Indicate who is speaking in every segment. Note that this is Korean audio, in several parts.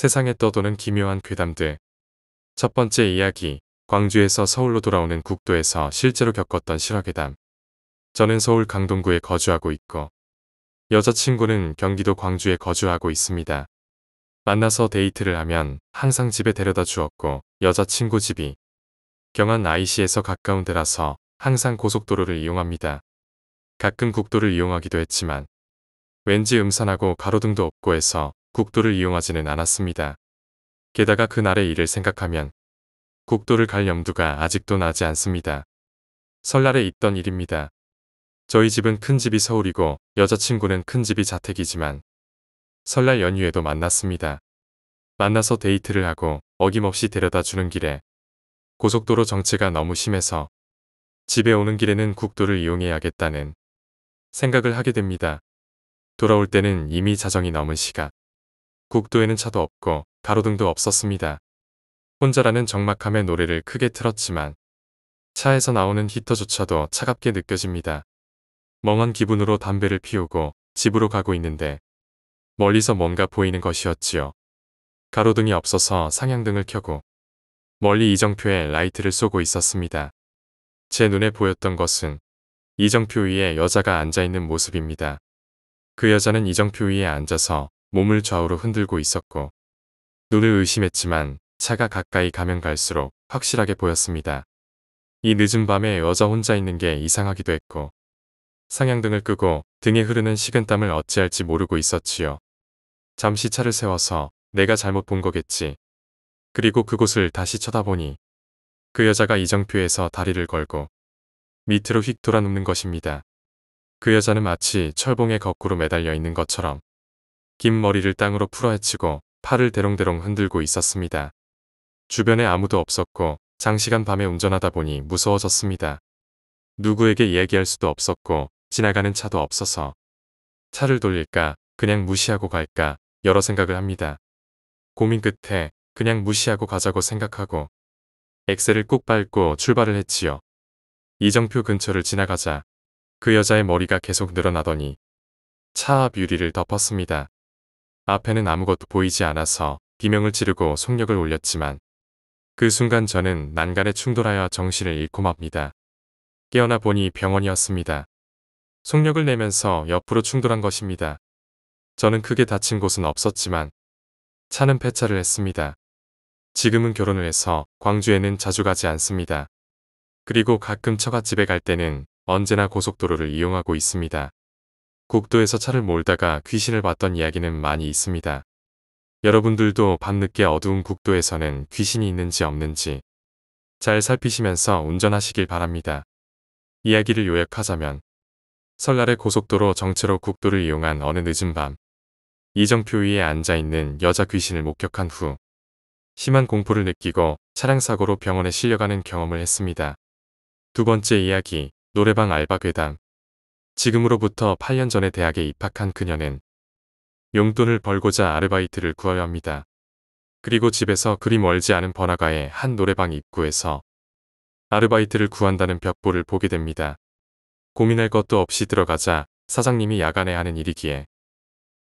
Speaker 1: 세상에 떠도는 기묘한 괴담들. 첫 번째 이야기, 광주에서 서울로 돌아오는 국도에서 실제로 겪었던 실화괴담. 저는 서울 강동구에 거주하고 있고, 여자친구는 경기도 광주에 거주하고 있습니다. 만나서 데이트를 하면 항상 집에 데려다 주었고, 여자친구 집이 경안 IC에서 가까운 데라서 항상 고속도로를 이용합니다. 가끔 국도를 이용하기도 했지만, 왠지 음산하고 가로등도 없고 해서 국도를 이용하지는 않았습니다. 게다가 그날의 일을 생각하면 국도를 갈 염두가 아직도 나지 않습니다. 설날에 있던 일입니다. 저희 집은 큰 집이 서울이고 여자친구는 큰 집이 자택이지만 설날 연휴에도 만났습니다. 만나서 데이트를 하고 어김없이 데려다 주는 길에 고속도로 정체가 너무 심해서 집에 오는 길에는 국도를 이용해야겠다는 생각을 하게 됩니다. 돌아올 때는 이미 자정이 넘은 시각. 국도에는 차도 없고 가로등도 없었습니다. 혼자라는 적막함의 노래를 크게 틀었지만 차에서 나오는 히터조차도 차갑게 느껴집니다. 멍한 기분으로 담배를 피우고 집으로 가고 있는데 멀리서 뭔가 보이는 것이었지요. 가로등이 없어서 상향등을 켜고 멀리 이정표에 라이트를 쏘고 있었습니다. 제 눈에 보였던 것은 이정표 위에 여자가 앉아있는 모습입니다. 그 여자는 이정표 위에 앉아서 몸을 좌우로 흔들고 있었고 눈을 의심했지만 차가 가까이 가면 갈수록 확실하게 보였습니다. 이 늦은 밤에 여자 혼자 있는 게 이상하기도 했고 상향등을 끄고 등에 흐르는 식은땀을 어찌할지 모르고 있었지요. 잠시 차를 세워서 내가 잘못 본 거겠지. 그리고 그곳을 다시 쳐다보니 그 여자가 이정표에서 다리를 걸고 밑으로 휙 돌아눕는 것입니다. 그 여자는 마치 철봉에 거꾸로 매달려 있는 것처럼 긴 머리를 땅으로 풀어헤치고 팔을 대롱대롱 흔들고 있었습니다. 주변에 아무도 없었고 장시간 밤에 운전하다 보니 무서워졌습니다. 누구에게 얘기할 수도 없었고 지나가는 차도 없어서 차를 돌릴까 그냥 무시하고 갈까 여러 생각을 합니다. 고민 끝에 그냥 무시하고 가자고 생각하고 엑셀을 꾹 밟고 출발을 했지요. 이정표 근처를 지나가자 그 여자의 머리가 계속 늘어나더니 차 앞 유리를 덮었습니다. 앞에는 아무것도 보이지 않아서 비명을 지르고 속력을 올렸지만 그 순간 저는 난간에 충돌하여 정신을 잃고 맙니다. 깨어나 보니 병원이었습니다. 속력을 내면서 옆으로 충돌한 것입니다. 저는 크게 다친 곳은 없었지만 차는 폐차를 했습니다. 지금은 결혼을 해서 광주에는 자주 가지 않습니다. 그리고 가끔 처갓집에 갈 때는 언제나 고속도로를 이용하고 있습니다. 국도에서 차를 몰다가 귀신을 봤던 이야기는 많이 있습니다. 여러분들도 밤늦게 어두운 국도에서는 귀신이 있는지 없는지 잘 살피시면서 운전하시길 바랍니다. 이야기를 요약하자면 설날에 고속도로 정체로 국도를 이용한 어느 늦은 밤 이정표 위에 앉아있는 여자 귀신을 목격한 후 심한 공포를 느끼고 차량사고로 병원에 실려가는 경험을 했습니다. 두 번째 이야기, 노래방 알바 괴담 지금으로부터 8년 전에 대학에 입학한 그녀는 용돈을 벌고자 아르바이트를 구하려 합니다. 그리고 집에서 그리 멀지 않은 번화가의 한 노래방 입구에서 아르바이트를 구한다는 벽보를 보게 됩니다. 고민할 것도 없이 들어가자 사장님이 야간에 하는 일이기에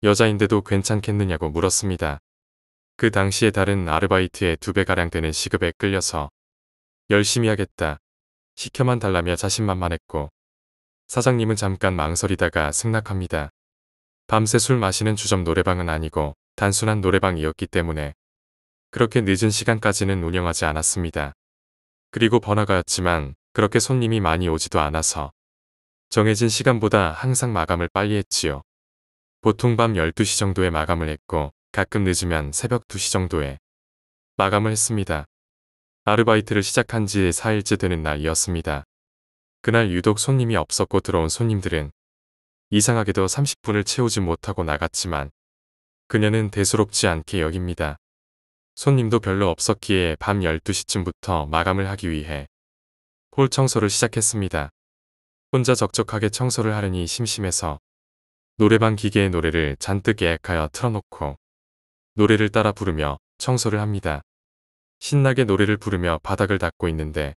Speaker 1: 여자인데도 괜찮겠느냐고 물었습니다. 그 당시에 다른 아르바이트의 두 배가량 되는 시급에 끌려서 열심히 하겠다. 시켜만 달라며 자신만만했고 사장님은 잠깐 망설이다가 승낙합니다. 밤새 술 마시는 주점 노래방은 아니고 단순한 노래방이었기 때문에 그렇게 늦은 시간까지는 운영하지 않았습니다. 그리고 번화가였지만 그렇게 손님이 많이 오지도 않아서 정해진 시간보다 항상 마감을 빨리 했지요. 보통 밤 12시 정도에 마감을 했고 가끔 늦으면 새벽 2시 정도에 마감을 했습니다. 아르바이트를 시작한 지 4일째 되는 날이었습니다. 그날 유독 손님이 없었고 들어온 손님들은 이상하게도 30분을 채우지 못하고 나갔지만 그녀는 대수롭지 않게 여깁니다. 손님도 별로 없었기에 밤 12시쯤부터 마감을 하기 위해 홀 청소를 시작했습니다. 혼자 적적하게 청소를 하려니 심심해서 노래방 기계의 노래를 잔뜩 예약하여 틀어놓고 노래를 따라 부르며 청소를 합니다. 신나게 노래를 부르며 바닥을 닦고 있는데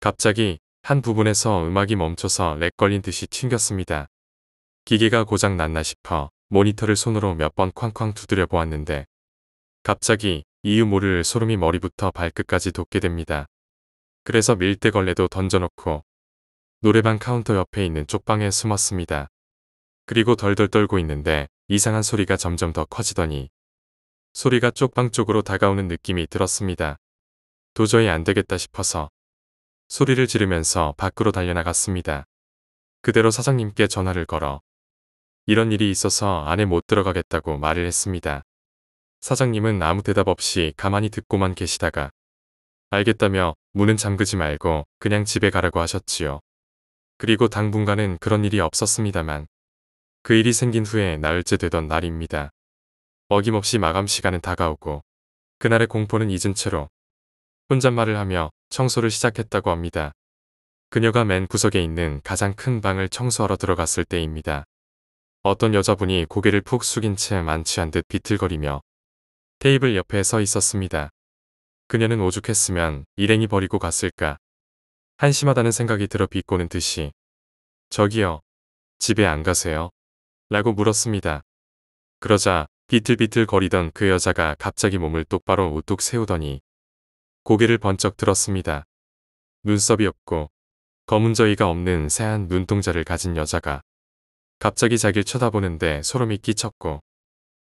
Speaker 1: 갑자기 한 부분에서 음악이 멈춰서 렉 걸린 듯이 튕겼습니다. 기계가 고장 났나 싶어 모니터를 손으로 몇 번 쾅쾅 두드려 보았는데 갑자기 이유 모를 소름이 머리부터 발끝까지 돋게 됩니다. 그래서 밀대걸레도 던져놓고 노래방 카운터 옆에 있는 쪽방에 숨었습니다. 그리고 덜덜 떨고 있는데 이상한 소리가 점점 더 커지더니 소리가 쪽방 쪽으로 다가오는 느낌이 들었습니다. 도저히 안 되겠다 싶어서 소리를 지르면서 밖으로 달려나갔습니다. 그대로 사장님께 전화를 걸어 이런 일이 있어서 안에 못 들어가겠다고 말을 했습니다. 사장님은 아무 대답 없이 가만히 듣고만 계시다가 알겠다며 문은 잠그지 말고 그냥 집에 가라고 하셨지요. 그리고 당분간은 그런 일이 없었습니다만 그 일이 생긴 후에 나흘째 되던 날입니다. 어김없이 마감 시간은 다가오고 그날의 공포는 잊은 채로 혼잣말을 하며 청소를 시작했다고 합니다. 그녀가 맨 구석에 있는 가장 큰 방을 청소하러 들어갔을 때입니다. 어떤 여자분이 고개를 푹 숙인 채 만취한 듯 비틀거리며 테이블 옆에 서 있었습니다. 그녀는 오죽했으면 일행이 버리고 갔을까. 한심하다는 생각이 들어 비꼬는 듯이 저기요. 집에 안 가세요? 라고 물었습니다. 그러자 비틀비틀 거리던 그 여자가 갑자기 몸을 똑바로 우뚝 세우더니 고개를 번쩍 들었습니다. 눈썹이 없고 검은저이가 없는 새한 눈동자를 가진 여자가 갑자기 자기를 쳐다보는데 소름이 끼쳤고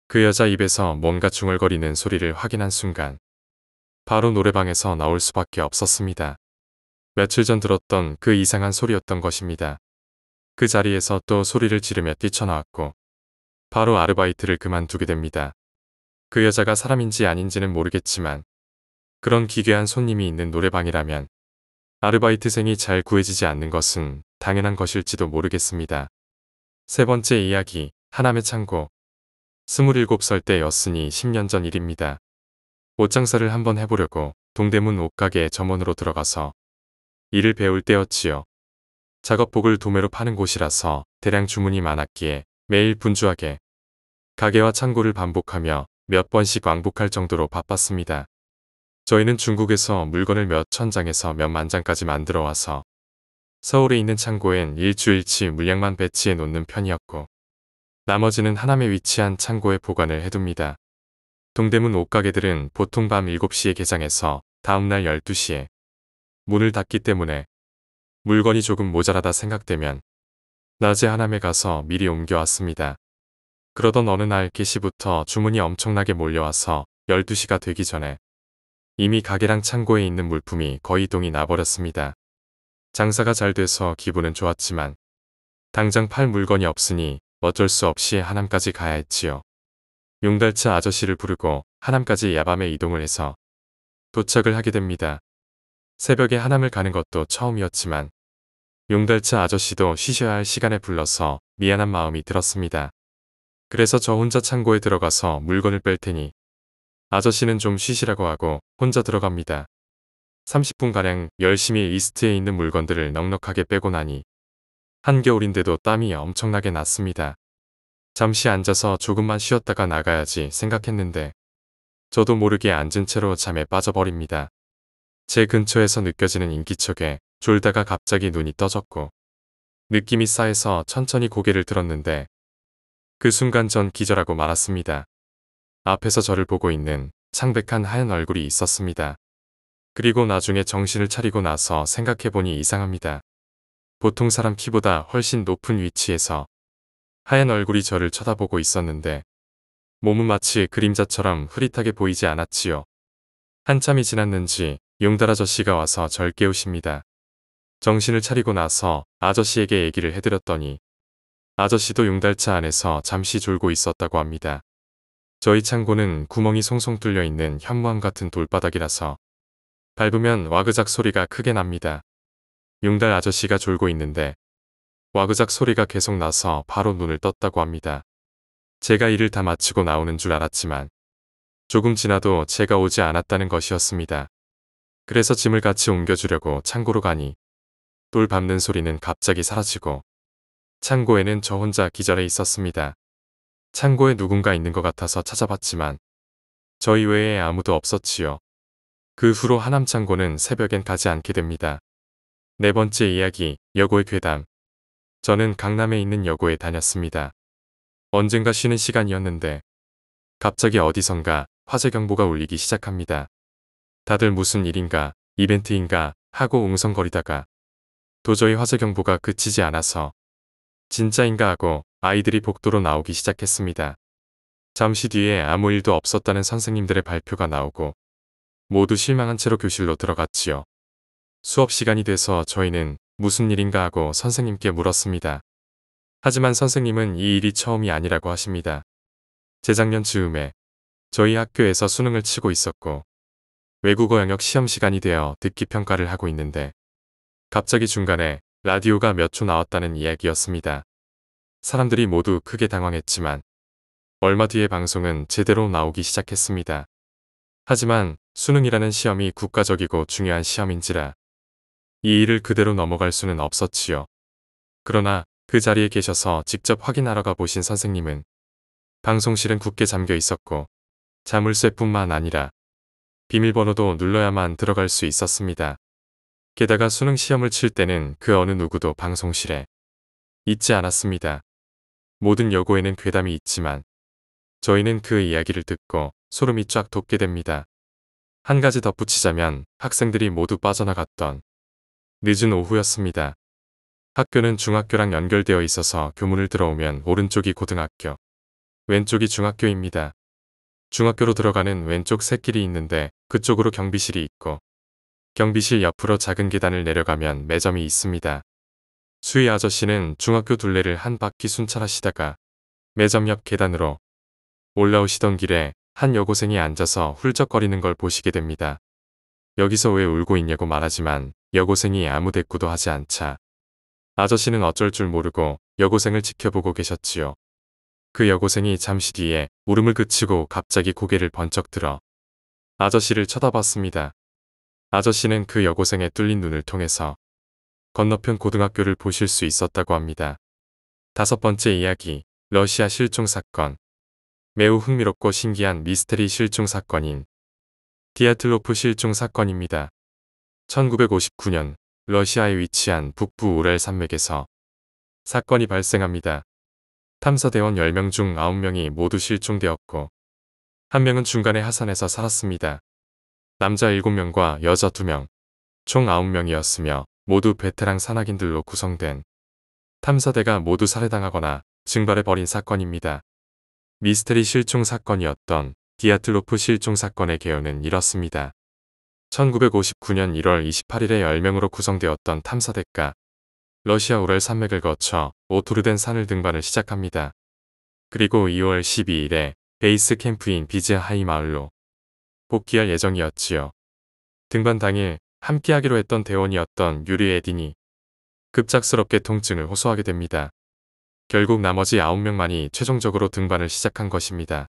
Speaker 1: 그 여자 입에서 뭔가 중얼거리는 소리를 확인한 순간 바로 노래방에서 나올 수밖에 없었습니다. 며칠 전 들었던 그 이상한 소리였던 것입니다. 그 자리에서 또 소리를 지르며 뛰쳐나왔고 바로 아르바이트를 그만두게 됩니다. 그 여자가 사람인지 아닌지는 모르겠지만 그런 기괴한 손님이 있는 노래방이라면 아르바이트생이 잘 구해지지 않는 것은 당연한 것일지도 모르겠습니다. 세 번째 이야기, 하남의 창고. 27살 때였으니 10년 전 일입니다. 옷장사를 한번 해보려고 동대문 옷가게에 점원으로 들어가서 일을 배울 때였지요. 작업복을 도매로 파는 곳이라서 대량 주문이 많았기에 매일 분주하게 가게와 창고를 반복하며 몇 번씩 왕복할 정도로 바빴습니다. 저희는 중국에서 물건을 몇 천 장에서 몇 만 장까지 만들어 와서 서울에 있는 창고엔 일주일치 물량만 배치해 놓는 편이었고 나머지는 하남에 위치한 창고에 보관을 해둡니다. 동대문 옷가게들은 보통 밤 7시에 개장해서 다음날 12시에 문을 닫기 때문에 물건이 조금 모자라다 생각되면 낮에 하남에 가서 미리 옮겨왔습니다. 그러던 어느 날 게시부터 주문이 엄청나게 몰려와서 12시가 되기 전에 이미 가게랑 창고에 있는 물품이 거의 동이 나버렸습니다. 장사가 잘 돼서 기분은 좋았지만 당장 팔 물건이 없으니 어쩔 수 없이 하남까지 가야 했지요. 용달차 아저씨를 부르고 하남까지 야밤에 이동을 해서 도착을 하게 됩니다. 새벽에 하남을 가는 것도 처음이었지만 용달차 아저씨도 쉬셔야 할 시간에 불러서 미안한 마음이 들었습니다. 그래서 저 혼자 창고에 들어가서 물건을 뺄 테니 아저씨는 좀 쉬시라고 하고 혼자 들어갑니다. 30분가량 열심히 이스트에 있는 물건들을 넉넉하게 빼고 나니 한겨울인데도 땀이 엄청나게 났습니다. 잠시 앉아서 조금만 쉬었다가 나가야지 생각했는데 저도 모르게 앉은 채로 잠에 빠져버립니다. 제 근처에서 느껴지는 인기척에 졸다가 갑자기 눈이 떠졌고 느낌이 쌓여서 천천히 고개를 들었는데 그 순간 전 기절하고 말았습니다. 앞에서 저를 보고 있는 창백한 하얀 얼굴이 있었습니다. 그리고 나중에 정신을 차리고 나서 생각해보니 이상합니다. 보통 사람 키보다 훨씬 높은 위치에서 하얀 얼굴이 저를 쳐다보고 있었는데 몸은 마치 그림자처럼 흐릿하게 보이지 않았지요. 한참이 지났는지 용달 아저씨가 와서 절 깨우십니다. 정신을 차리고 나서 아저씨에게 얘기를 해드렸더니 아저씨도 용달차 안에서 잠시 졸고 있었다고 합니다. 저희 창고는 구멍이 송송 뚫려 있는 현무암 같은 돌바닥이라서 밟으면 와그작 소리가 크게 납니다. 융달 아저씨가 졸고 있는데 와그작 소리가 계속 나서 바로 눈을 떴다고 합니다. 제가 일을 다 마치고 나오는 줄 알았지만 조금 지나도 제가 오지 않았다는 것이었습니다. 그래서 짐을 같이 옮겨주려고 창고로 가니 돌 밟는 소리는 갑자기 사라지고 창고에는 저 혼자 기절해 있었습니다. 창고에 누군가 있는 것 같아서 찾아봤지만 저희 외에 아무도 없었지요. 그 후로 하남 창고는 새벽엔 가지 않게 됩니다. 네 번째 이야기, 여고의 괴담. 저는 강남에 있는 여고에 다녔습니다. 언젠가 쉬는 시간이었는데 갑자기 어디선가 화재 경보가 울리기 시작합니다. 다들 무슨 일인가, 이벤트인가 하고 웅성거리다가 도저히 화재 경보가 그치지 않아서 진짜인가 하고 아이들이 복도로 나오기 시작했습니다. 잠시 뒤에 아무 일도 없었다는 선생님들의 발표가 나오고 모두 실망한 채로 교실로 들어갔지요. 수업 시간이 돼서 저희는 무슨 일인가 하고 선생님께 물었습니다. 하지만 선생님은 이 일이 처음이 아니라고 하십니다. 재작년 즈음에 저희 학교에서 수능을 치고 있었고 외국어 영역 시험 시간이 되어 듣기 평가를 하고 있는데 갑자기 중간에 라디오가 몇 초 나왔다는 이야기였습니다. 사람들이 모두 크게 당황했지만 얼마 뒤에 방송은 제대로 나오기 시작했습니다. 하지만 수능이라는 시험이 국가적이고 중요한 시험인지라 이 일을 그대로 넘어갈 수는 없었지요. 그러나 그 자리에 계셔서 직접 확인하러 가보신 선생님은 방송실은 굳게 잠겨 있었고 자물쇠뿐만 아니라 비밀번호도 눌러야만 들어갈 수 있었습니다. 게다가 수능 시험을 칠 때는 그 어느 누구도 방송실에 있지 않았습니다. 모든 여고에는 괴담이 있지만 저희는 그 이야기를 듣고 소름이 쫙 돋게 됩니다. 한 가지 덧붙이자면 학생들이 모두 빠져나갔던 늦은 오후였습니다. 학교는 중학교랑 연결되어 있어서 교문을 들어오면 오른쪽이 고등학교, 왼쪽이 중학교입니다. 중학교로 들어가는 왼쪽 새길이 있는데 그쪽으로 경비실이 있고 경비실 옆으로 작은 계단을 내려가면 매점이 있습니다. 수희 아저씨는 중학교 둘레를 한 바퀴 순찰하시다가 매점 옆 계단으로 올라오시던 길에 한 여고생이 앉아서 훌쩍거리는 걸 보시게 됩니다. 여기서 왜 울고 있냐고 말하지만 여고생이 아무 대꾸도 하지 않자 아저씨는 어쩔 줄 모르고 여고생을 지켜보고 계셨지요. 그 여고생이 잠시 뒤에 울음을 그치고 갑자기 고개를 번쩍 들어 아저씨를 쳐다봤습니다. 아저씨는 그 여고생의 뚫린 눈을 통해서 건너편 고등학교를 보실 수 있었다고 합니다. 다섯 번째 이야기, 러시아 실종 사건. 매우 흥미롭고 신기한 미스테리 실종 사건인 디아틀로프 실종 사건입니다. 1959년 러시아에 위치한 북부 우랄 산맥에서 사건이 발생합니다. 탐사대원 10명 중 9명이 모두 실종되었고, 1명은 중간에 하산해서 살았습니다. 남자 7명과 여자 2명, 총 9명이었으며 모두 베테랑 산악인들로 구성된 탐사대가 모두 살해당하거나 증발해버린 사건입니다. 미스터리 실종 사건이었던 디아틀로프 실종 사건의 개요는 이렇습니다. 1959년 1월 28일에 10명으로 구성되었던 탐사대가 러시아 우랄 산맥을 거쳐 오토르덴 산을 등반을 시작합니다. 그리고 2월 12일에 베이스 캠프인 비즈하이 마을로 복귀할 예정이었지요. 등반 당일 함께하기로 했던 대원이었던 유리 에딘이 급작스럽게 통증을 호소하게 됩니다. 결국 나머지 9명만이 최종적으로 등반을 시작한 것입니다.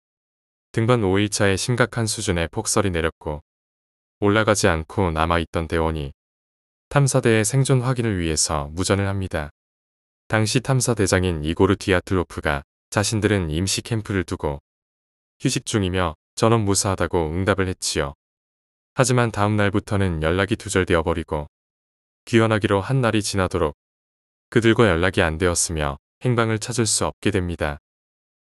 Speaker 1: 등반 5일차에 심각한 수준의 폭설이 내렸고 올라가지 않고 남아있던 대원이 탐사대의 생존 확인을 위해서 무전을 합니다. 당시 탐사대장인 이고르 디아틀로프가 자신들은 임시 캠프를 두고 휴식 중이며 저는 무사하다고 응답을 했지요. 하지만 다음 날부터는 연락이 두절되어 버리고 귀환하기로 한 날이 지나도록 그들과 연락이 안 되었으며 행방을 찾을 수 없게 됩니다.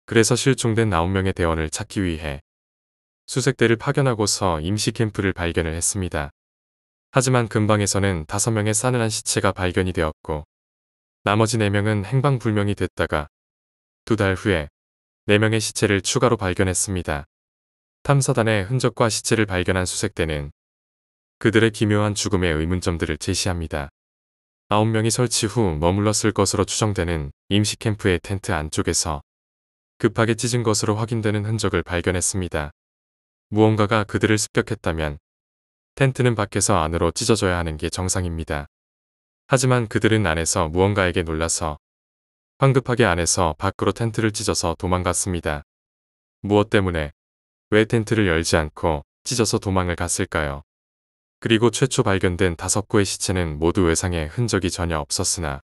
Speaker 1: 그래서 실종된 9명의 대원을 찾기 위해 수색대를 파견하고서 임시 캠프를 발견을 했습니다. 하지만 근방에서는 5명의 싸늘한 시체가 발견이 되었고 나머지 4명은 행방불명이 됐다가 두 달 후에 4명의 시체를 추가로 발견했습니다. 탐사단의 흔적과 시체를 발견한 수색대는 그들의 기묘한 죽음의 의문점들을 제시합니다. 9명이 설치 후 머물렀을 것으로 추정되는 임시 캠프의 텐트 안쪽에서 급하게 찢은 것으로 확인되는 흔적을 발견했습니다. 무언가가 그들을 습격했다면 텐트는 밖에서 안으로 찢어져야 하는 게 정상입니다. 하지만 그들은 안에서 무언가에게 놀라서 황급하게 안에서 밖으로 텐트를 찢어서 도망갔습니다. 무엇 때문에 왜 텐트를 열지 않고 찢어서 도망을 갔을까요? 그리고 최초 발견된 다섯 구의 시체는 모두 외상에 흔적이 전혀 없었으나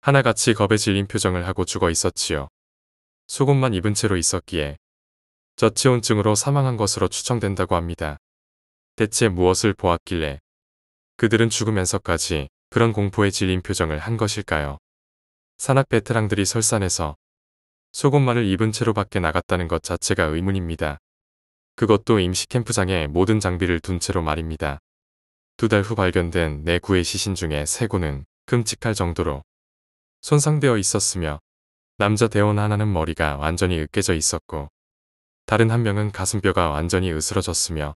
Speaker 1: 하나같이 겁에 질린 표정을 하고 죽어 있었지요. 속옷만 입은 채로 있었기에 저체온증으로 사망한 것으로 추정된다고 합니다. 대체 무엇을 보았길래 그들은 죽으면서까지 그런 공포에 질린 표정을 한 것일까요? 산악 베테랑들이 설산에서 속옷만을 입은 채로 밖에 나갔다는 것 자체가 의문입니다. 그것도 임시 캠프장에 모든 장비를 둔 채로 말입니다. 두 달 후 발견된 내 구의 시신 중에 세구는 끔찍할 정도로 손상되어 있었으며 남자 대원 하나는 머리가 완전히 으깨져 있었고 다른 한 명은 가슴뼈가 완전히 으스러졌으며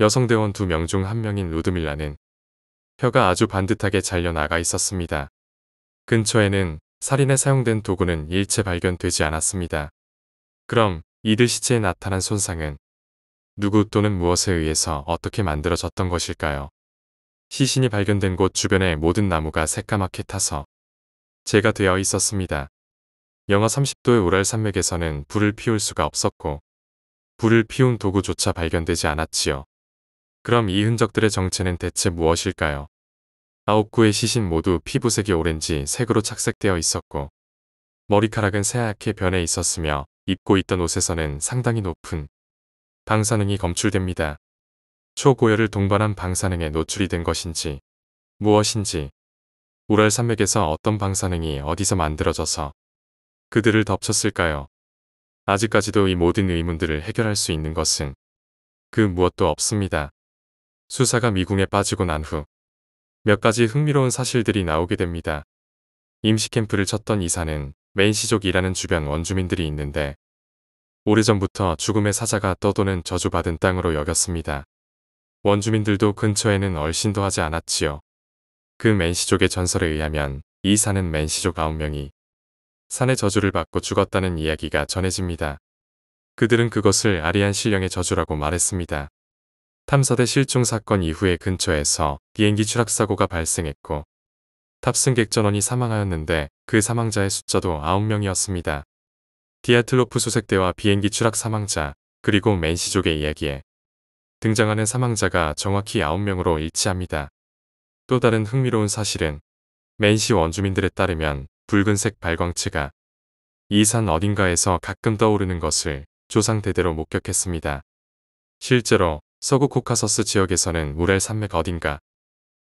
Speaker 1: 여성 대원 두 명 중 한 명인 루드밀라는 혀가 아주 반듯하게 잘려나가 있었습니다. 근처에는 살인에 사용된 도구는 일체 발견되지 않았습니다. 그럼 이들 시체에 나타난 손상은 누구 또는 무엇에 의해서 어떻게 만들어졌던 것일까요? 시신이 발견된 곳 주변의 모든 나무가 새까맣게 타서 재가 되어 있었습니다. 영하 30도의 우랄 산맥에서는 불을 피울 수가 없었고 불을 피운 도구조차 발견되지 않았지요. 그럼 이 흔적들의 정체는 대체 무엇일까요? 아홉 구의 시신 모두 피부색이 오렌지 색으로 착색되어 있었고 머리카락은 새하얗게 변해 있었으며 입고 있던 옷에서는 상당히 높은 방사능이 검출됩니다. 초고열을 동반한 방사능에 노출이 된 것인지 무엇인지 우랄 산맥에서 어떤 방사능이 어디서 만들어져서 그들을 덮쳤을까요? 아직까지도 이 모든 의문들을 해결할 수 있는 것은 그 무엇도 없습니다. 수사가 미궁에 빠지고 난 후 몇 가지 흥미로운 사실들이 나오게 됩니다. 임시 캠프를 쳤던 이사는 맨시족이라는 주변 원주민들이 있는데 오래전부터 죽음의 사자가 떠도는 저주받은 땅으로 여겼습니다. 원주민들도 근처에는 얼씬도 하지 않았지요. 그 맨시족의 전설에 의하면 이 산은 맨시족 9명이 산의 저주를 받고 죽었다는 이야기가 전해집니다. 그들은 그것을 아리안 신령의 저주라고 말했습니다. 탐사대 실종 사건 이후에 근처에서 비행기 추락사고가 발생했고 탑승객 전원이 사망하였는데 그 사망자의 숫자도 9명이었습니다. 디아틀로프 수색대와 비행기 추락 사망자, 그리고 맨시족의 이야기에 등장하는 사망자가 정확히 9명으로 일치합니다. 또 다른 흥미로운 사실은 맨시 원주민들에 따르면 붉은색 발광체가 이 산 어딘가에서 가끔 떠오르는 것을 조상대대로 목격했습니다. 실제로 서구 코카서스 지역에서는 우렐 산맥 어딘가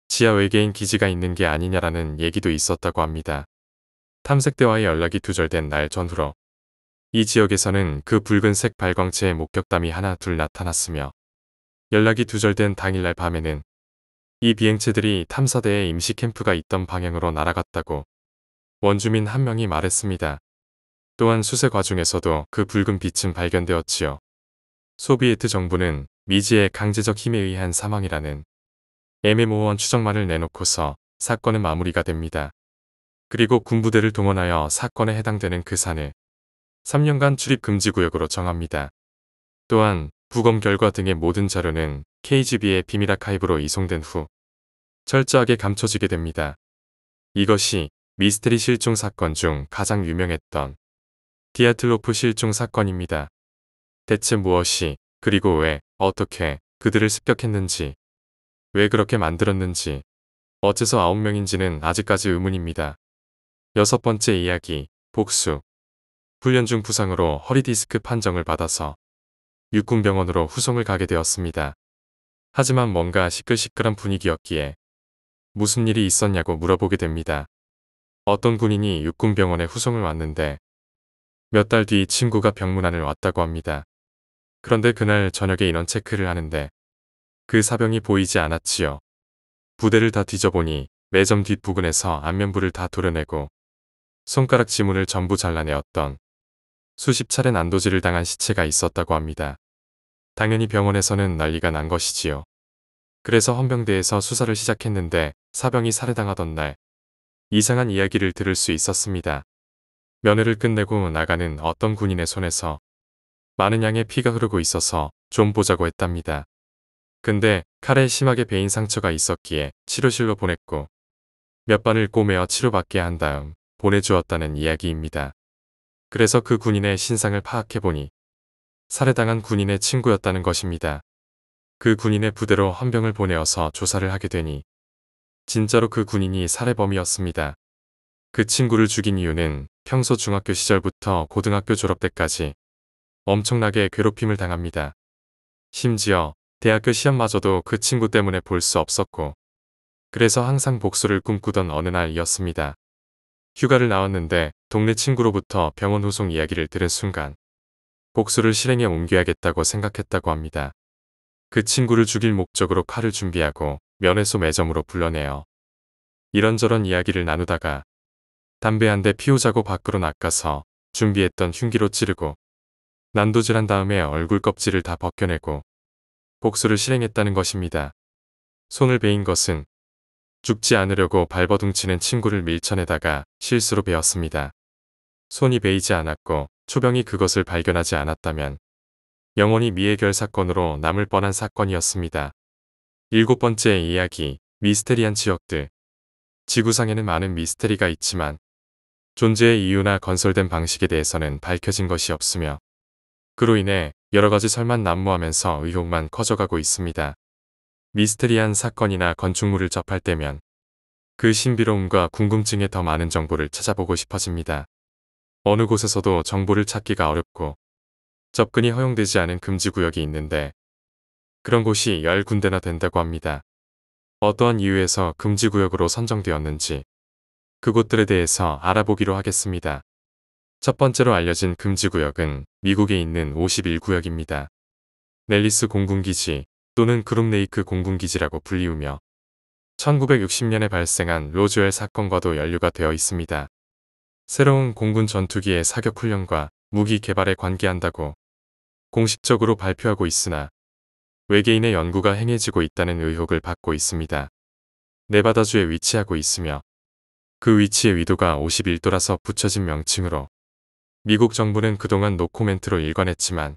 Speaker 1: 지하 외계인 기지가 있는 게 아니냐라는 얘기도 있었다고 합니다. 탐색대와의 연락이 두절된 날 전후로 이 지역에서는 그 붉은색 발광체의 목격담이 하나 둘 나타났으며 연락이 두절된 당일날 밤에는 이 비행체들이 탐사대의 임시 캠프가 있던 방향으로 날아갔다고 원주민 한 명이 말했습니다. 또한 수색 과중에서도 그 붉은 빛은 발견되었지요. 소비에트 정부는 미지의 강제적 힘에 의한 사망이라는 애매모호한 추정만을 내놓고서 사건은 마무리가 됩니다. 그리고 군부대를 동원하여 사건에 해당되는 그 산을 3년간 출입금지구역으로 정합니다. 또한 부검 결과 등의 모든 자료는 KGB의 비밀 아카이브로 이송된 후 철저하게 감춰지게 됩니다. 이것이 미스테리 실종 사건 중 가장 유명했던 디아틀로프 실종 사건입니다. 대체 무엇이 그리고 왜 어떻게 그들을 습격했는지 왜 그렇게 만들었는지 어째서 아홉 명인지는 아직까지 의문입니다. 여섯 번째 이야기 복수 훈련 중 부상으로 허리디스크 판정을 받아서 육군병원으로 후송을 가게 되었습니다. 하지만 뭔가 시끌시끌한 분위기였기에 무슨 일이 있었냐고 물어보게 됩니다. 어떤 군인이 육군병원에 후송을 왔는데 몇 달 뒤 친구가 병문안을 왔다고 합니다. 그런데 그날 저녁에 인원 체크를 하는데 그 사병이 보이지 않았지요. 부대를 다 뒤져보니 매점 뒷부근에서 안면부를 다 도려내고 손가락 지문을 전부 잘라내었던 수십 차례 난도질을 당한 시체가 있었다고 합니다. 당연히 병원에서는 난리가 난 것이지요. 그래서 헌병대에서 수사를 시작했는데 사병이 살해당하던 날 이상한 이야기를 들을 수 있었습니다. 면회를 끝내고 나가는 어떤 군인의 손에서 많은 양의 피가 흐르고 있어서 좀 보자고 했답니다. 근데 칼에 심하게 베인 상처가 있었기에 치료실로 보냈고 몇번을 꼬매어 치료받게 한 다음 보내주었다는 이야기입니다. 그래서 그 군인의 신상을 파악해보니 살해당한 군인의 친구였다는 것입니다. 그 군인의 부대로 헌병을 보내어서 조사를 하게 되니 진짜로 그 군인이 살해범이었습니다. 그 친구를 죽인 이유는 평소 중학교 시절부터 고등학교 졸업 때까지 엄청나게 괴롭힘을 당합니다. 심지어 대학교 시험마저도 그 친구 때문에 볼 수 없었고 그래서 항상 복수를 꿈꾸던 어느 날이었습니다. 휴가를 나왔는데 동네 친구로부터 병원 후송 이야기를 들은 순간 복수를 실행에 옮겨야겠다고 생각했다고 합니다. 그 친구를 죽일 목적으로 칼을 준비하고 면회소 매점으로 불러내어 이런저런 이야기를 나누다가 담배 한 대 피우자고 밖으로 낚아서 준비했던 흉기로 찌르고 난도질한 다음에 얼굴 껍질을 다 벗겨내고 복수를 실행했다는 것입니다. 손을 베인 것은 죽지 않으려고 발버둥치는 친구를 밀쳐내다가 실수로 베었습니다. 손이 베이지 않았고 초병이 그것을 발견하지 않았다면 영원히 미해결 사건으로 남을 뻔한 사건이었습니다. 일곱 번째 이야기, 미스테리한 지역들. 지구상에는 많은 미스테리가 있지만 존재의 이유나 건설된 방식에 대해서는 밝혀진 것이 없으며 그로 인해 여러 가지 설만 난무하면서 의혹만 커져가고 있습니다. 미스터리한 사건이나 건축물을 접할 때면 그 신비로움과 궁금증에 더 많은 정보를 찾아보고 싶어집니다. 어느 곳에서도 정보를 찾기가 어렵고 접근이 허용되지 않은 금지구역이 있는데 그런 곳이 10군데나 된다고 합니다. 어떠한 이유에서 금지구역으로 선정되었는지 그곳들에 대해서 알아보기로 하겠습니다. 첫 번째로 알려진 금지구역은 미국에 있는 51구역입니다. 넬리스 공군기지, 또는 그룹레이크 공군기지라고 불리우며 1960년에 발생한 로즈웰 사건과도 연류가 되어 있습니다. 새로운 공군 전투기의 사격 훈련과 무기 개발에 관계한다고 공식적으로 발표하고 있으나 외계인의 연구가 행해지고 있다는 의혹을 받고 있습니다. 네바다주에 위치하고 있으며 그 위치의 위도가 51도라서 붙여진 명칭으로 미국 정부는 그동안 노코멘트로 일관했지만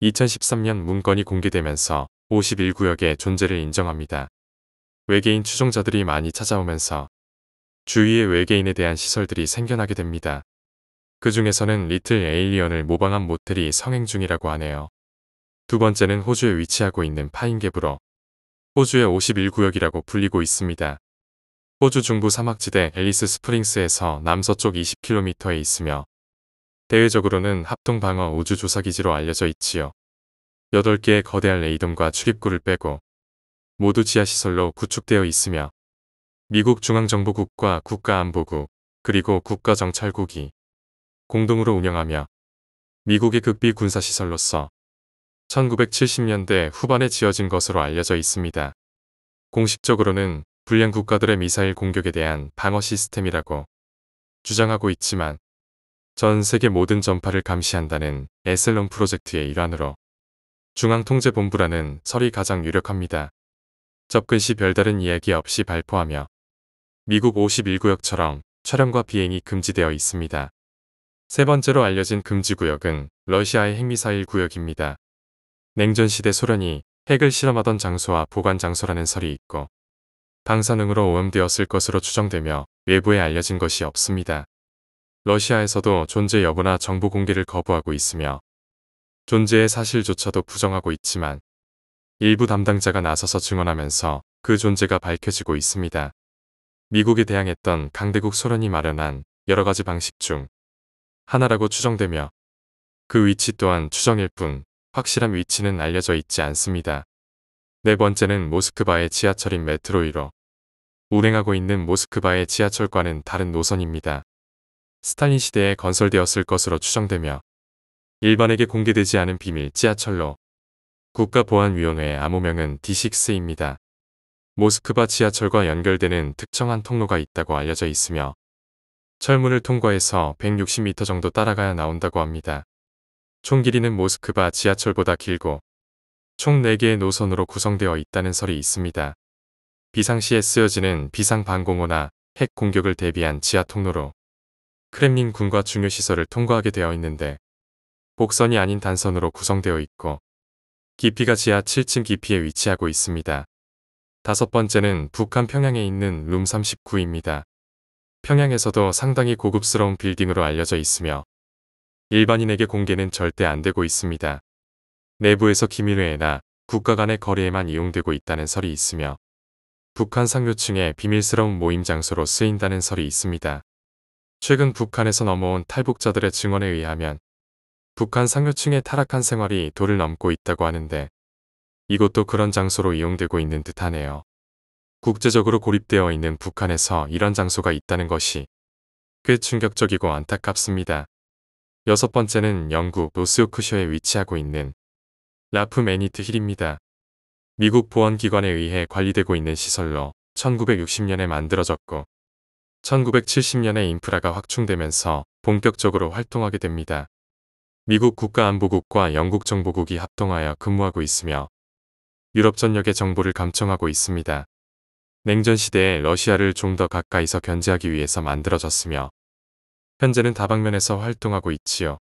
Speaker 1: 2013년 문건이 공개되면서 51구역의 존재를 인정합니다. 외계인 추종자들이 많이 찾아오면서 주위의 외계인에 대한 시설들이 생겨나게 됩니다. 그 중에서는 리틀 에일리언을 모방한 모텔이 성행 중이라고 하네요. 두 번째는 호주에 위치하고 있는 파인개브로 호주의 51구역이라고 불리고 있습니다. 호주 중부 사막지대 앨리스 스프링스에서 남서쪽 20km에 있으며 대외적으로는 합동방어 우주조사기지로 알려져 있지요. 8개의 거대한 레이돔과 출입구를 빼고 모두 지하시설로 구축되어 있으며 미국 중앙정보국과 국가안보국 그리고 국가정찰국이 공동으로 운영하며 미국의 극비 군사시설로서 1970년대 후반에 지어진 것으로 알려져 있습니다. 공식적으로는 불량 국가들의 미사일 공격에 대한 방어 시스템이라고 주장하고 있지만 전 세계 모든 전파를 감시한다는 에셀론 프로젝트의 일환으로 중앙통제본부라는 설이 가장 유력합니다. 접근 시 별다른 이야기 없이 발포하며 미국 51구역처럼 촬영과 비행이 금지되어 있습니다. 세 번째로 알려진 금지구역은 러시아의 핵미사일 구역입니다. 냉전시대 소련이 핵을 실험하던 장소와 보관 장소라는 설이 있고 방사능으로 오염되었을 것으로 추정되며 외부에 알려진 것이 없습니다. 러시아에서도 존재 여부나 정보 공개를 거부하고 있으며 존재의 사실조차도 부정하고 있지만 일부 담당자가 나서서 증언하면서 그 존재가 밝혀지고 있습니다. 미국에 대항했던 강대국 소련이 마련한 여러 가지 방식 중 하나라고 추정되며 그 위치 또한 추정일 뿐 확실한 위치는 알려져 있지 않습니다. 네 번째는 모스크바의 지하철인 메트로 이로 운행하고 있는 모스크바의 지하철과는 다른 노선입니다. 스탈린 시대에 건설되었을 것으로 추정되며 일반에게 공개되지 않은 비밀 지하철로 국가보안위원회 암호명은 D6입니다. 모스크바 지하철과 연결되는 특정한 통로가 있다고 알려져 있으며 철문을 통과해서 160m 정도 따라가야 나온다고 합니다. 총 길이는 모스크바 지하철보다 길고 총 4개의 노선으로 구성되어 있다는 설이 있습니다. 비상시에 쓰여지는 비상방공호나 핵 공격을 대비한 지하 통로로 크렘린 군과 중요시설을 통과하게 되어 있는데 곡선이 아닌 단선으로 구성되어 있고 깊이가 지하 7층 깊이에 위치하고 있습니다. 다섯 번째는 북한 평양에 있는 룸 39입니다. 평양에서도 상당히 고급스러운 빌딩으로 알려져 있으며 일반인에게 공개는 절대 안 되고 있습니다. 내부에서 기밀회나 국가 간의 거래에만 이용되고 있다는 설이 있으며 북한 상류층의 비밀스러운 모임 장소로 쓰인다는 설이 있습니다. 최근 북한에서 넘어온 탈북자들의 증언에 의하면 북한 상류층의 타락한 생활이 도를 넘고 있다고 하는데 이것도 그런 장소로 이용되고 있는 듯하네요. 국제적으로 고립되어 있는 북한에서 이런 장소가 있다는 것이 꽤 충격적이고 안타깝습니다. 여섯 번째는 영국 노스오크셔에 위치하고 있는 라프 매니트 힐입니다. 미국 보안기관에 의해 관리되고 있는 시설로 1960년에 만들어졌고 1970년에 인프라가 확충되면서 본격적으로 활동하게 됩니다. 미국 국가안보국과 영국 정보국이 합동하여 근무하고 있으며 유럽 전역의 정보를 감청하고 있습니다. 냉전 시대에 러시아를 좀 더 가까이서 견제하기 위해서 만들어졌으며 현재는 다방면에서 활동하고 있지요.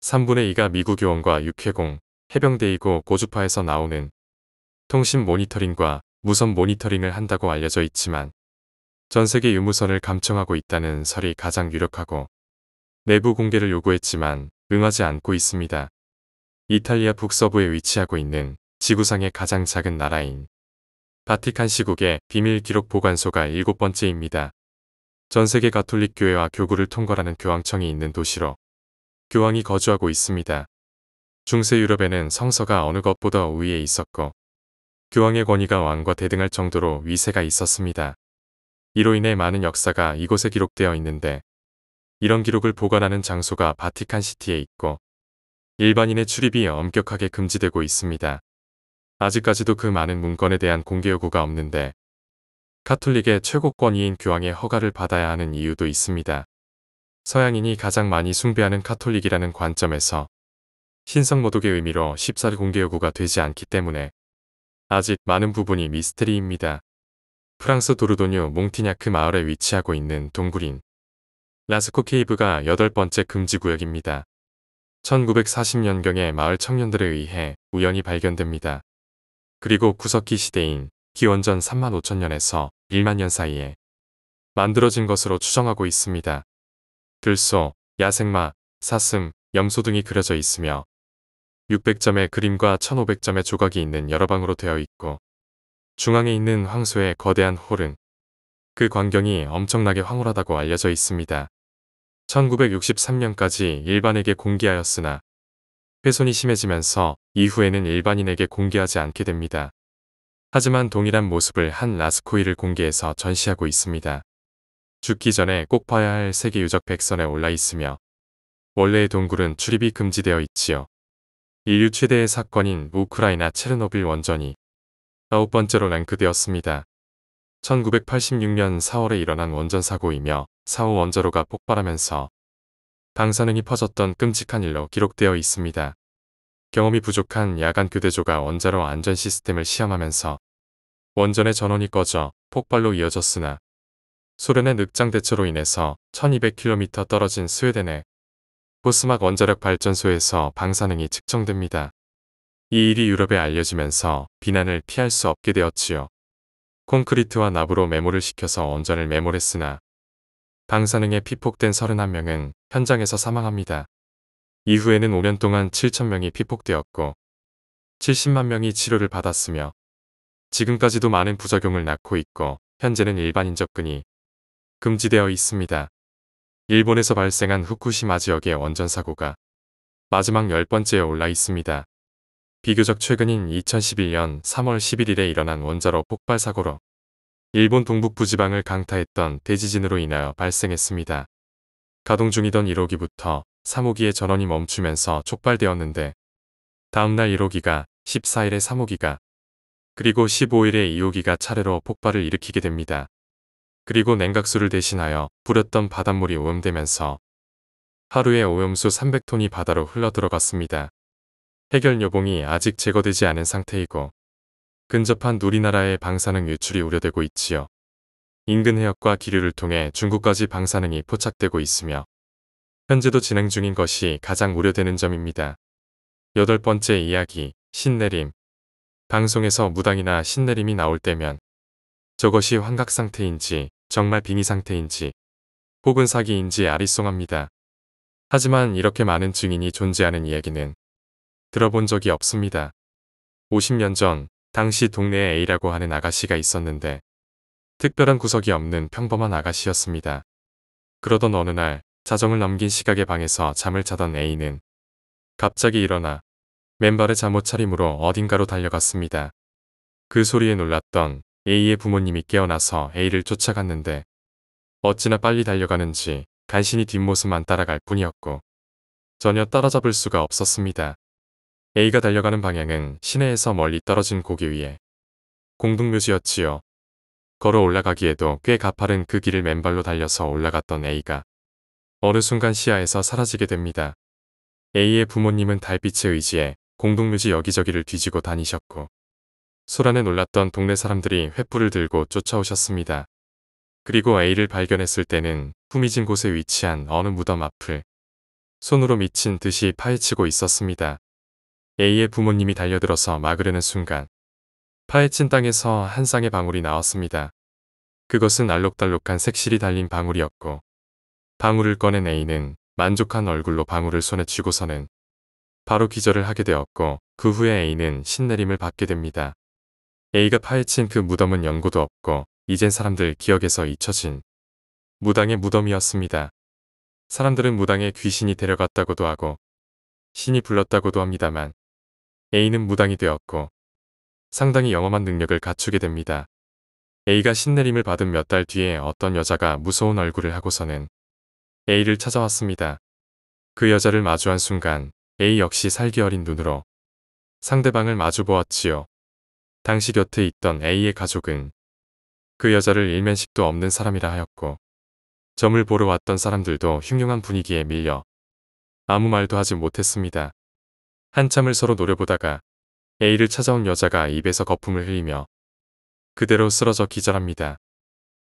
Speaker 1: 3분의 2가 미국 요원과 육해공, 해병대이고 고주파에서 나오는 통신 모니터링과 무선 모니터링을 한다고 알려져 있지만 전 세계 유무선을 감청하고 있다는 설이 가장 유력하고 내부 공개를 요구했지만 응하지 않고 있습니다. 이탈리아 북서부에 위치하고 있는 지구상의 가장 작은 나라인 바티칸 시국의 비밀 기록 보관소가 일곱 번째입니다. 전 세계 가톨릭 교회와 교구를 통과하는 교황청이 있는 도시로 교황이 거주하고 있습니다. 중세 유럽에는 성서가 어느 것보다 우위에 있었고 교황의 권위가 왕과 대등할 정도로 위세가 있었습니다. 이로 인해 많은 역사가 이곳에 기록되어 있는데 이런 기록을 보관하는 장소가 바티칸시티에 있고 일반인의 출입이 엄격하게 금지되고 있습니다. 아직까지도 그 많은 문건에 대한 공개 요구가 없는데 카톨릭의 최고권위인 교황의 허가를 받아야 하는 이유도 있습니다. 서양인이 가장 많이 숭배하는 카톨릭이라는 관점에서 신성 모독의 의미로 14일 공개 요구가 되지 않기 때문에 아직 많은 부분이 미스터리입니다. 프랑스 도르도뉴 몽티냐크 마을에 위치하고 있는 동굴인 라스코 케이브가 여덟 번째 금지구역입니다. 1940년경에 마을 청년들에 의해 우연히 발견됩니다. 그리고 구석기 시대인 기원전 3 5 0 0 0년에서 1만 년 사이에 만들어진 것으로 추정하고 있습니다. 들소, 야생마, 사슴, 염소 등이 그려져 있으며 600점의 그림과 1500점의 조각이 있는 여러 방으로 되어 있고 중앙에 있는 황소의 거대한 홀은 그 광경이 엄청나게 황홀하다고 알려져 있습니다. 1963년까지 일반에게 공개하였으나 훼손이 심해지면서 이후에는 일반인에게 공개하지 않게 됩니다. 하지만 동일한 모습을 한 라스코이를 공개해서 전시하고 있습니다. 죽기 전에 꼭 봐야 할 세계 유적 백선에 올라 있으며 원래의 동굴은 출입이 금지되어 있지요. 인류 최대의 사건인 우크라이나 체르노빌 원전이 아홉 번째로 랭크되었습니다. 1986년 4월에 일어난 원전 사고이며 사후 원자로가 폭발하면서 방사능이 퍼졌던 끔찍한 일로 기록되어 있습니다. 경험이 부족한 야간 교대조가 원자로 안전 시스템을 시험하면서 원전의 전원이 꺼져 폭발로 이어졌으나 소련의 늑장 대처로 인해서 1200km 떨어진 스웨덴의 보스막 원자력 발전소에서 방사능이 측정됩니다. 이 일이 유럽에 알려지면서 비난을 피할 수 없게 되었지요. 콘크리트와 나부로 메모를 시켜서 원전을 매몰했으나 방사능에 피폭된 31명은 현장에서 사망합니다. 이후에는 5년 동안 7천명이 피폭되었고 70만 명이 치료를 받았으며 지금까지도 많은 부작용을 낳고 있고 현재는 일반인 접근이 금지되어 있습니다. 일본에서 발생한 후쿠시마 지역의 원전 사고가 마지막 10번째에 올라 있습니다. 비교적 최근인 2011년 3월 11일에 일어난 원자로 폭발 사고로 일본 동북부 지방을 강타했던 대지진으로 인하여 발생했습니다. 가동 중이던 1호기부터 3호기의 전원이 멈추면서 촉발되었는데 다음날 1호기가 14일에 3호기가 그리고 15일에 2호기가 차례로 폭발을 일으키게 됩니다. 그리고 냉각수를 대신하여 뿌렸던 바닷물이 오염되면서 하루에 오염수 300톤이 바다로 흘러들어갔습니다. 해결 여봉이 아직 제거되지 않은 상태이고 근접한 우리나라의 방사능 유출이 우려되고 있지요. 인근 해역과 기류를 통해 중국까지 방사능이 포착되고 있으며 현재도 진행 중인 것이 가장 우려되는 점입니다. 여덟 번째 이야기, 신내림. 방송에서 무당이나 신내림이 나올 때면 저것이 환각 상태인지 정말 빙의 상태인지 혹은 사기인지 아리송합니다. 하지만 이렇게 많은 증인이 존재하는 이야기는 들어본 적이 없습니다. 50년 전 당시 동네에 A라고 하는 아가씨가 있었는데 특별한 구석이 없는 평범한 아가씨였습니다. 그러던 어느 날 자정을 넘긴 시각의 방에서 잠을 자던 A는 갑자기 일어나 맨발의 잠옷 차림으로 어딘가로 달려갔습니다. 그 소리에 놀랐던 A의 부모님이 깨어나서 A를 쫓아갔는데 어찌나 빨리 달려가는지 간신히 뒷모습만 따라갈 뿐이었고 전혀 따라잡을 수가 없었습니다. A가 달려가는 방향은 시내에서 멀리 떨어진 고기 위에 공동묘지였지요. 걸어 올라가기에도 꽤 가파른 그 길을 맨발로 달려서 올라갔던 A가 어느 순간 시야에서 사라지게 됩니다. A의 부모님은 달빛의 의지에 공동묘지 여기저기를 뒤지고 다니셨고 소란에 놀랐던 동네 사람들이 횃불을 들고 쫓아오셨습니다. 그리고 A를 발견했을 때는 후미진 곳에 위치한 어느 무덤 앞을 손으로 미친 듯이 파헤치고 있었습니다. A의 부모님이 달려들어서 막으려는 순간 파헤친 땅에서 한 쌍의 방울이 나왔습니다. 그것은 알록달록한 색실이 달린 방울이었고 방울을 꺼낸 A는 만족한 얼굴로 방울을 손에 쥐고서는 바로 기절을 하게 되었고 그 후에 A는 신내림을 받게 됩니다. A가 파헤친 그 무덤은 연고도 없고 이젠 사람들 기억에서 잊혀진 무당의 무덤이었습니다. 사람들은 무당에 귀신이 데려갔다고도 하고 신이 불렀다고도 합니다만 A는 무당이 되었고 상당히 영험한 능력을 갖추게 됩니다. A가 신내림을 받은 몇 달 뒤에 어떤 여자가 무서운 얼굴을 하고서는 A를 찾아왔습니다. 그 여자를 마주한 순간 A 역시 살기 어린 눈으로 상대방을 마주보았지요. 당시 곁에 있던 A의 가족은 그 여자를 일면식도 없는 사람이라 하였고 점을 보러 왔던 사람들도 흉흉한 분위기에 밀려 아무 말도 하지 못했습니다. 한참을 서로 노려보다가 A를 찾아온 여자가 입에서 거품을 흘리며 그대로 쓰러져 기절합니다.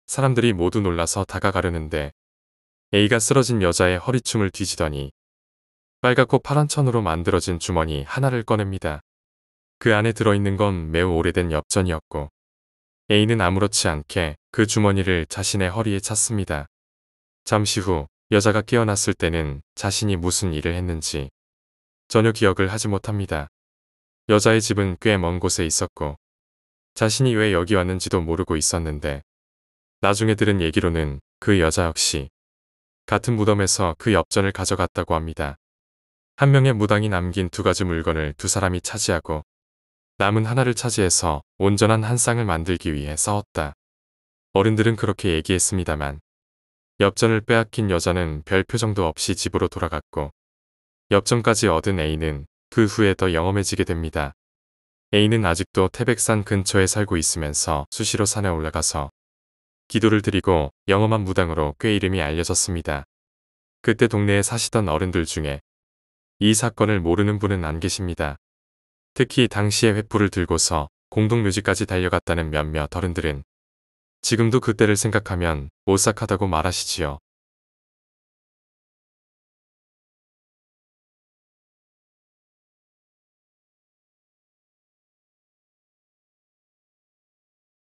Speaker 1: 사람들이 모두 놀라서 다가가려는데 A가 쓰러진 여자의 허리춤을 뒤지더니 빨갛고 파란 천으로 만들어진 주머니 하나를 꺼냅니다. 그 안에 들어있는 건 매우 오래된 엽전이었고 A는 아무렇지 않게 그 주머니를 자신의 허리에 찼습니다. 잠시 후 여자가 깨어났을 때는 자신이 무슨 일을 했는지 전혀 기억을 하지 못합니다. 여자의 집은 꽤 먼 곳에 있었고 자신이 왜 여기 왔는지도 모르고 있었는데 나중에 들은 얘기로는 그 여자 역시 같은 무덤에서 그 엽전을 가져갔다고 합니다. 한 명의 무당이 남긴 두 가지 물건을 두 사람이 차지하고 남은 하나를 차지해서 온전한 한 쌍을 만들기 위해 싸웠다. 어른들은 그렇게 얘기했습니다만 엽전을 빼앗긴 여자는 별 표정도 없이 집으로 돌아갔고 엽전까지 얻은 A는 그 후에 더 영험해지게 됩니다. A는 아직도 태백산 근처에 살고 있으면서 수시로 산에 올라가서 기도를 드리고 영험한 무당으로 꽤 이름이 알려졌습니다. 그때 동네에 사시던 어른들 중에 이 사건을 모르는 분은 안 계십니다. 특히 당시에 횃불을 들고서 공동묘지까지 달려갔다는 몇몇 어른들은 지금도 그때를 생각하면 오싹하다고 말하시지요.